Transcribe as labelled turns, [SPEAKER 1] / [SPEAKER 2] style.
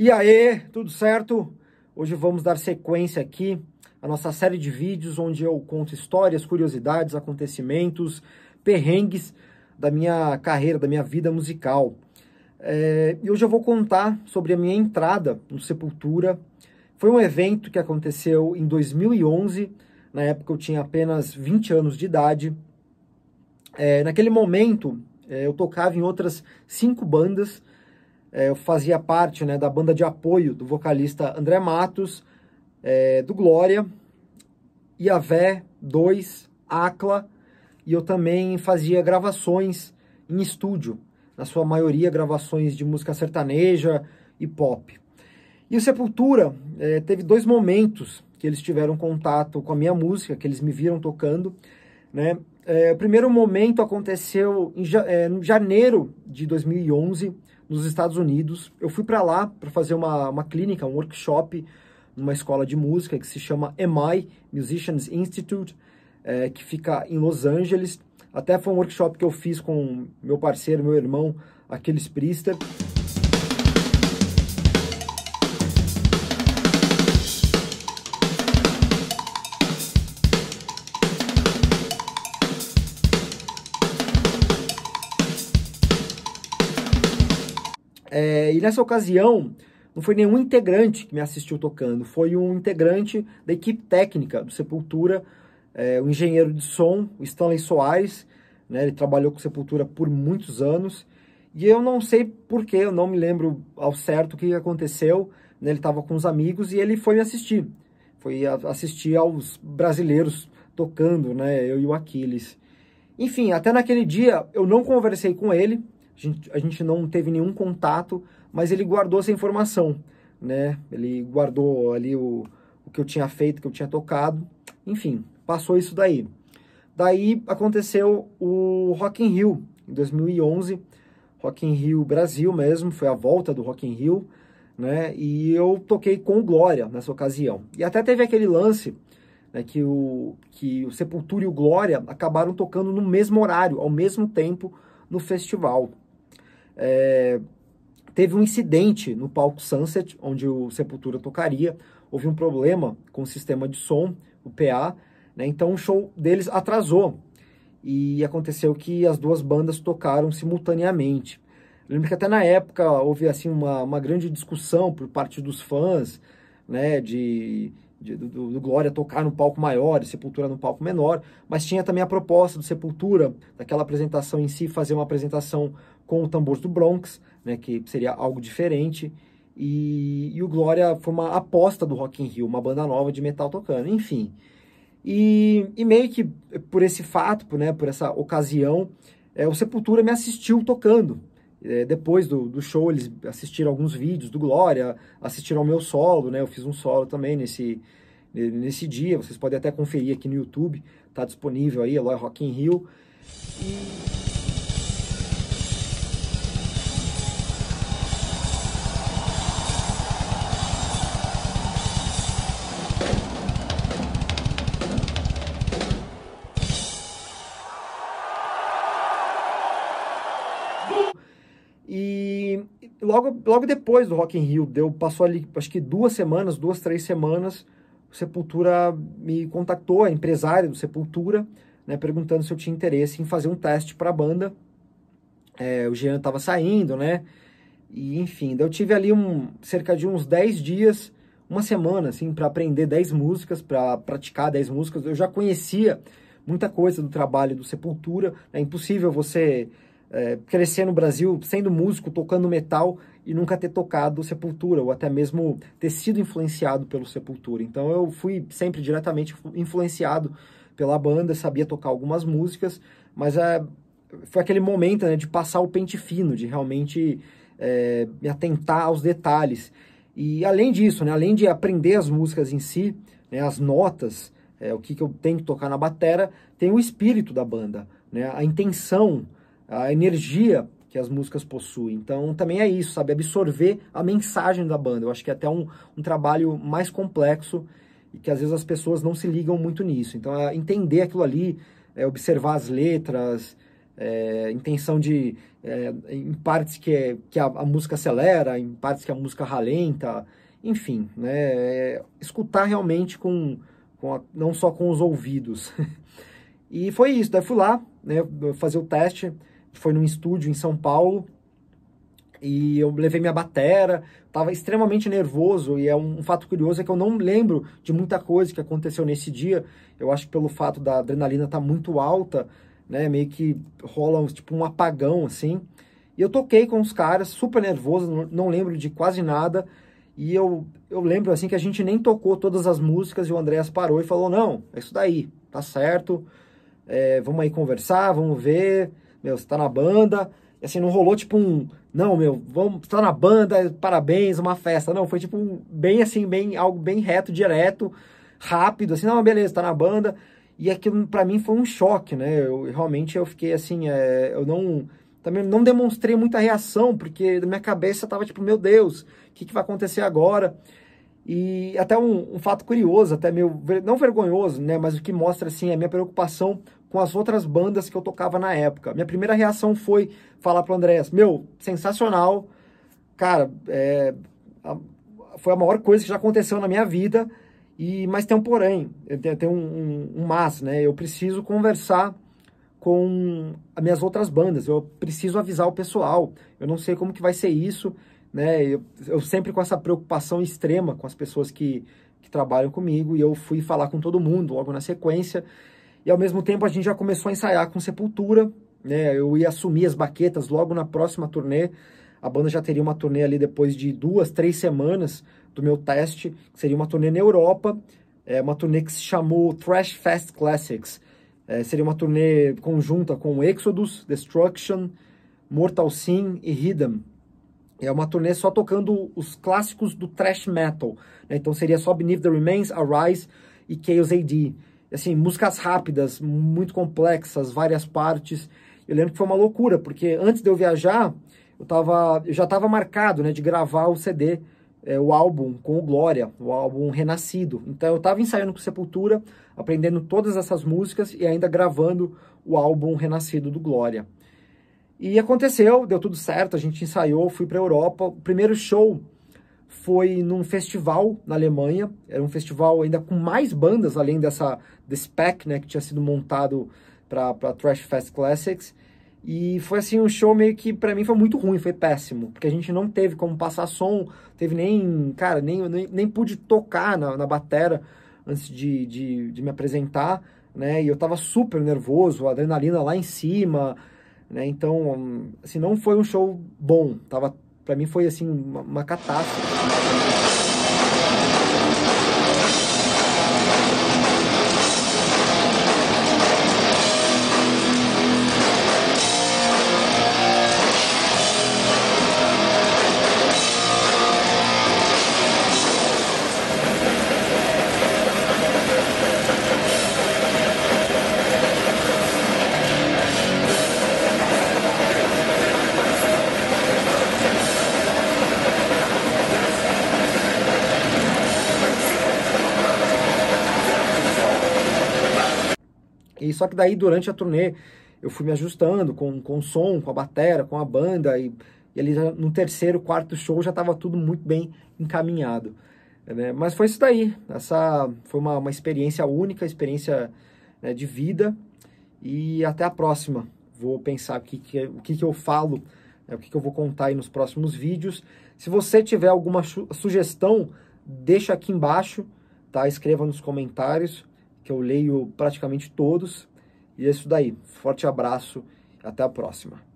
[SPEAKER 1] E aí, tudo certo? Hoje vamos dar sequência aqui à nossa série de vídeos onde eu conto histórias, curiosidades, acontecimentos, perrengues da minha carreira, da minha vida musical. É, e hoje eu vou contar sobre a minha entrada no Sepultura. Foi um evento que aconteceu em 2011, na época eu tinha apenas 20 anos de idade. É, naquele momento é, eu tocava em outras cinco bandas, é, eu fazia parte né, da banda de apoio do vocalista André Matos, é, do Glória, Iavé 2, Acla, e eu também fazia gravações em estúdio, na sua maioria gravações de música sertaneja e pop. E o Sepultura é, teve dois momentos que eles tiveram contato com a minha música, que eles me viram tocando, né? É, o primeiro momento aconteceu em, em é, janeiro de 2011, nos Estados Unidos. Eu fui para lá para fazer uma, uma clínica, um workshop, numa escola de música que se chama MI, Musicians Institute, é, que fica em Los Angeles. Até foi um workshop que eu fiz com meu parceiro, meu irmão, Aquiles Priester. É, e nessa ocasião, não foi nenhum integrante que me assistiu tocando, foi um integrante da equipe técnica do Sepultura, é, o engenheiro de som, o Stanley Soares, né, ele trabalhou com Sepultura por muitos anos, e eu não sei porquê, eu não me lembro ao certo o que aconteceu, né, ele estava com os amigos e ele foi me assistir, foi assistir aos brasileiros tocando, né, eu e o Aquiles. Enfim, até naquele dia eu não conversei com ele, gente, a gente não teve nenhum contato, mas ele guardou essa informação, né? Ele guardou ali o, o que eu tinha feito, o que eu tinha tocado, enfim, passou isso daí. Daí aconteceu o Rock in Rio, em 2011, Rock in Rio Brasil mesmo, foi a volta do Rock in Rio, né? E eu toquei com Glória nessa ocasião. E até teve aquele lance né, que, o, que o Sepultura e o Glória acabaram tocando no mesmo horário, ao mesmo tempo, no festival é, teve um incidente no palco Sunset, onde o Sepultura tocaria. Houve um problema com o sistema de som, o PA, né? então o show deles atrasou. E aconteceu que as duas bandas tocaram simultaneamente. Eu lembro que até na época houve assim uma, uma grande discussão por parte dos fãs, né, de do, do, Glória tocar no palco maior e Sepultura no palco menor, mas tinha também a proposta do Sepultura, daquela apresentação em si, fazer uma apresentação com o tambor do Bronx, né, que seria algo diferente, e, e o Glória foi uma aposta do Rock in Rio, uma banda nova de metal tocando, enfim. E, e meio que por esse fato, né, por essa ocasião, é, o Sepultura me assistiu tocando, é, depois do, do, show, eles assistiram alguns vídeos do Glória, assistiram ao meu solo, né? Eu fiz um solo também nesse, nesse dia. Vocês podem até conferir aqui no YouTube, tá disponível aí, Eloy Rock in Rio. E... logo, logo depois do Rock in Rio, deu, passou ali, acho que duas semanas, duas, três semanas, o Sepultura me contactou, a empresária do Sepultura, né, perguntando se eu tinha interesse em fazer um teste para a banda. É, o Jean estava saindo, né? E enfim, eu tive ali um, cerca de uns 10 dias, uma semana, assim, para aprender 10 músicas, para praticar 10 músicas. Eu já conhecia muita coisa do trabalho do Sepultura, é impossível você é, crescer no Brasil sendo músico, tocando metal e nunca ter tocado Sepultura, ou até mesmo ter sido influenciado pelo Sepultura. Então eu fui sempre diretamente influenciado pela banda, sabia tocar algumas músicas, mas é, foi aquele momento né, de passar o pente fino, de realmente é, me atentar aos detalhes. E além disso, né, além de aprender as músicas em si, né, as notas, é, o que, que eu tenho que tocar na batera, tem o espírito da banda, né, a intenção a energia que as músicas possuem. Então também é isso, sabe? Absorver a mensagem da banda. Eu acho que é até um, um trabalho mais complexo e que às vezes as pessoas não se ligam muito nisso. Então é entender aquilo ali, é observar as letras, é, intenção de. É, em partes que, é, que a, a, música acelera, em partes que a música ralenta, enfim, né? É, escutar realmente com, com a, não só com os ouvidos. e foi isso, daí fui lá, né, fazer o teste foi num estúdio em São Paulo e eu levei minha batera, tava extremamente nervoso e é um, um, fato curioso é que eu não lembro de muita coisa que aconteceu nesse dia. Eu acho que pelo fato da adrenalina estar tá muito alta, né, meio que rola tipo um apagão assim. E eu toquei com os caras, super nervoso, não, não lembro de quase nada. E eu, eu lembro assim que a gente nem tocou todas as músicas e o Andreas parou e falou: "Não, é isso daí, tá certo. É, vamos aí conversar, vamos ver" meu, você tá na banda, e assim, não rolou tipo um, não, meu, vamos, tá na banda, parabéns, uma festa, não, foi tipo um, bem assim, bem, algo bem reto, direto, rápido, assim, não, beleza, tá na banda, e aquilo para mim foi um choque, né, eu realmente eu fiquei assim, é, eu não, também não demonstrei muita reação, porque na minha cabeça tava tipo, meu Deus, o que, que vai acontecer agora? E até um, um fato curioso, até meio, não vergonhoso, né, mas o que mostra, assim, é a minha preocupação com as outras bandas que eu tocava na época. Minha primeira reação foi falar pro Andréas, meu, sensacional, cara, é, a, foi a maior coisa que já aconteceu na minha vida, e mas tem um porém, tem, tem um, um, um mas, né? Eu preciso conversar com as minhas outras bandas, eu preciso avisar o pessoal, eu não sei como que vai ser isso, né? Eu, eu sempre com essa preocupação extrema com as pessoas que, que trabalham comigo, e eu fui falar com todo mundo logo na sequência, e ao mesmo tempo a gente já começou a ensaiar com Sepultura, né? Eu ia assumir as baquetas logo na próxima turnê. A banda já teria uma turnê ali depois de duas, três semanas do meu teste, que seria uma turnê na Europa, é uma turnê que se chamou Thrash Fest Classics. É, seria uma turnê conjunta com Exodus, Destruction, Mortal Sin e Rhythm. É uma turnê só tocando os clássicos do thrash metal. Né? Então seria só Beneath the Remains, Arise e Chaos AD assim, músicas rápidas, muito complexas, várias partes. Eu lembro que foi uma loucura, porque antes de eu viajar, eu, tava, eu já estava marcado né, de gravar o CD, é, o álbum com o Glória, o álbum Renascido. Então eu estava ensaiando com Sepultura, aprendendo todas essas músicas e ainda gravando o álbum Renascido do Glória. E aconteceu, deu tudo certo, a gente ensaiou, fui para Europa. O primeiro show foi num festival na Alemanha, era um festival ainda com mais bandas, além dessa, desse pack, né, que tinha sido montado para Trash Fest Classics, e foi assim um show meio que para mim foi muito ruim, foi péssimo, porque a gente não teve como passar som, teve nem, cara, nem, nem, nem pude tocar na, na batera antes de, de, de, me apresentar, né? E eu tava super nervoso, adrenalina lá em cima, né? Então, assim, não foi um show bom, tava para mim foi assim uma, uma catástrofe. E só que daí, durante a turnê, eu fui me ajustando com, com o som, com a batera, com a banda, e, e ali no terceiro, quarto show já estava tudo muito bem encaminhado. Né? Mas foi isso daí, essa foi uma, uma experiência única, experiência né, de vida, e até a próxima. Vou pensar o que, que, o que, que eu falo, né, o que, que eu vou contar aí nos próximos vídeos. Se você tiver alguma sugestão, deixa aqui embaixo, tá? Escreva nos comentários que eu leio praticamente todos. E é isso daí. Forte abraço, até a próxima.